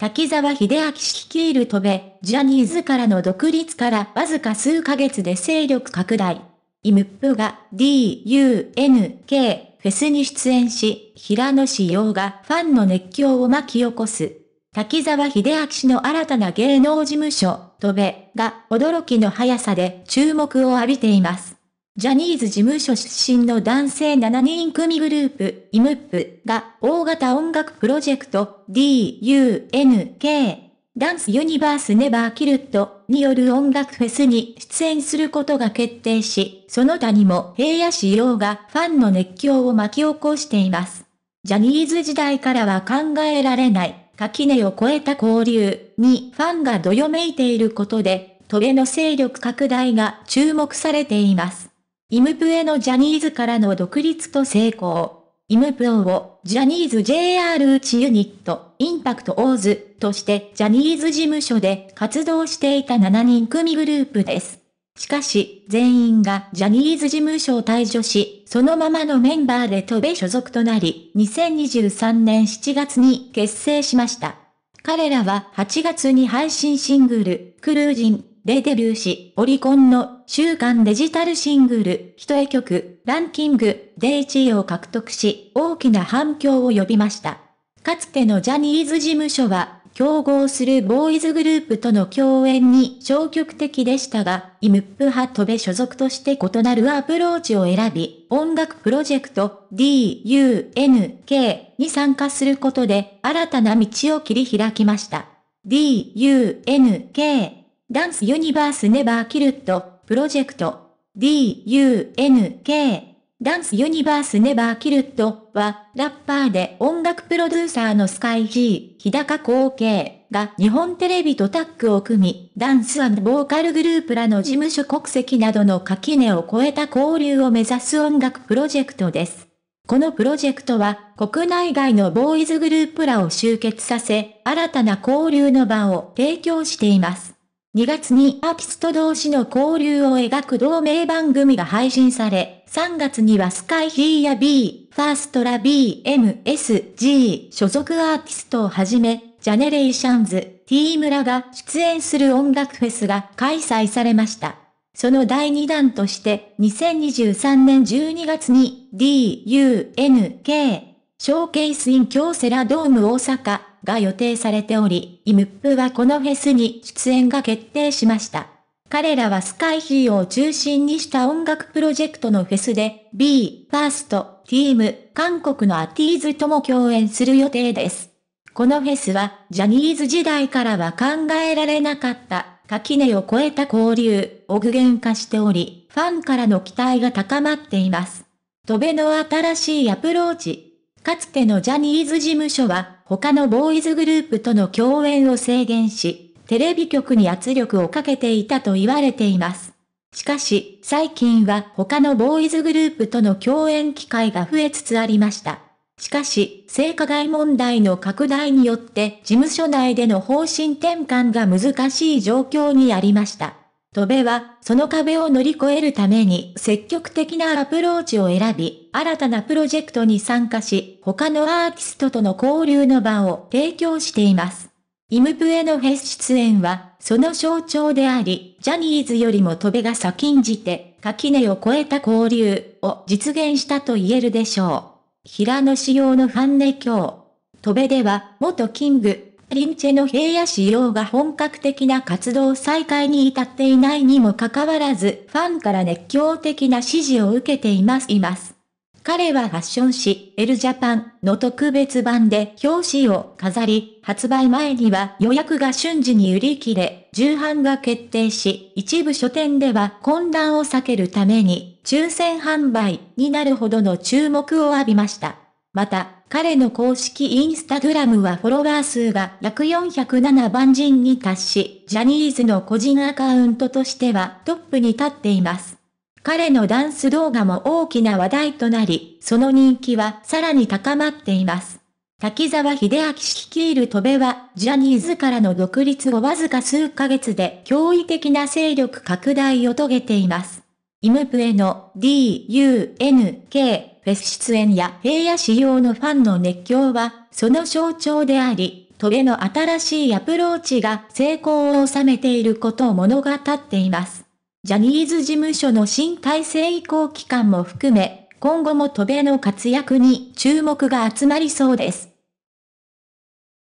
滝沢秀明率いる飛べ、ジャニーズからの独立からわずか数ヶ月で勢力拡大。イムップが DUNK フェスに出演し、平野志陽がファンの熱狂を巻き起こす。滝沢秀明氏の新たな芸能事務所、飛べが驚きの速さで注目を浴びています。ジャニーズ事務所出身の男性7人組グループ、イムップが大型音楽プロジェクト DUNK ダンスユニバースネバーキルットによる音楽フェスに出演することが決定し、その他にも平野市洋がファンの熱狂を巻き起こしています。ジャニーズ時代からは考えられない、垣根を越えた交流にファンがどよめいていることで、トゲの勢力拡大が注目されています。イムプエのジャニーズからの独立と成功。イムプオをジャニーズ JR うちユニット、インパクトオーズとしてジャニーズ事務所で活動していた7人組グループです。しかし、全員がジャニーズ事務所を退所し、そのままのメンバーで飛べ所属となり、2023年7月に結成しました。彼らは8月に配信シングル、クルージンでデビューし、オリコンの週間デジタルシングル、一重曲、ランキングで1位を獲得し、大きな反響を呼びました。かつてのジャニーズ事務所は、競合するボーイズグループとの共演に消極的でしたが、イムップ派とべ所属として異なるアプローチを選び、音楽プロジェクト DUNK に参加することで新たな道を切り開きました。DUNK ダンスユニバースネバーキルットプロジェクト D-U-N-K ダンスユニバースネバーキルットはラッパーで音楽プロデューサーのスカイ G 日高光景が日本テレビとタッグを組みダンスボーカルグループらの事務所国籍などの垣根を超えた交流を目指す音楽プロジェクトです。このプロジェクトは国内外のボーイズグループらを集結させ、新たな交流の場を提供しています。2月にアーティスト同士の交流を描く同名番組が配信され、3月にはスカイヒーや B、ファーストラ BMSG 所属アーティストをはじめ、ジャネレーションズ、T 村が出演する音楽フェスが開催されました。その第2弾として、2023年12月に DUNK ショーケースイン京セラドーム大阪が予定されており、イムップはこのフェスに出演が決定しました。彼らはスカイヒーを中心にした音楽プロジェクトのフェスで、B、ファースト、ティーム、韓国のアティーズとも共演する予定です。このフェスは、ジャニーズ時代からは考えられなかった、垣根を越えた交流を具現化しており、ファンからの期待が高まっています。飛べの新しいアプローチ。かつてのジャニーズ事務所は、他のボーイズグループとの共演を制限し、テレビ局に圧力をかけていたと言われています。しかし、最近は他のボーイズグループとの共演機会が増えつつありました。しかし、性加害問題の拡大によって事務所内での方針転換が難しい状況にありました。戸部は、その壁を乗り越えるために積極的なアプローチを選び、新たなプロジェクトに参加し、他のアーティストとの交流の場を提供しています。イムプへのフェス出演は、その象徴であり、ジャニーズよりも戸部が先んじて、垣根を越えた交流を実現したと言えるでしょう。平野仕様のファンネ教。戸部では、元キング、リンチェの平野仕様が本格的な活動再開に至っていないにもかかわらず、ファンから熱狂的な支持を受けています。います。彼はファッション誌、エルジャパンの特別版で表紙を飾り、発売前には予約が瞬時に売り切れ、重版が決定し、一部書店では混乱を避けるために、抽選販売になるほどの注目を浴びました。また、彼の公式インスタグラムはフォロワー数が約407万人に達し、ジャニーズの個人アカウントとしてはトップに立っています。彼のダンス動画も大きな話題となり、その人気はさらに高まっています。滝沢秀明率いる戸部は、ジャニーズからの独立をわずか数ヶ月で驚異的な勢力拡大を遂げています。イムプエの D, U, N, K, フェス出演や平野仕様のファンの熱狂は、その象徴であり、トゲの新しいアプローチが成功を収めていることを物語っています。ジャニーズ事務所の新体制移行期間も含め、今後もトベの活躍に注目が集まりそうです。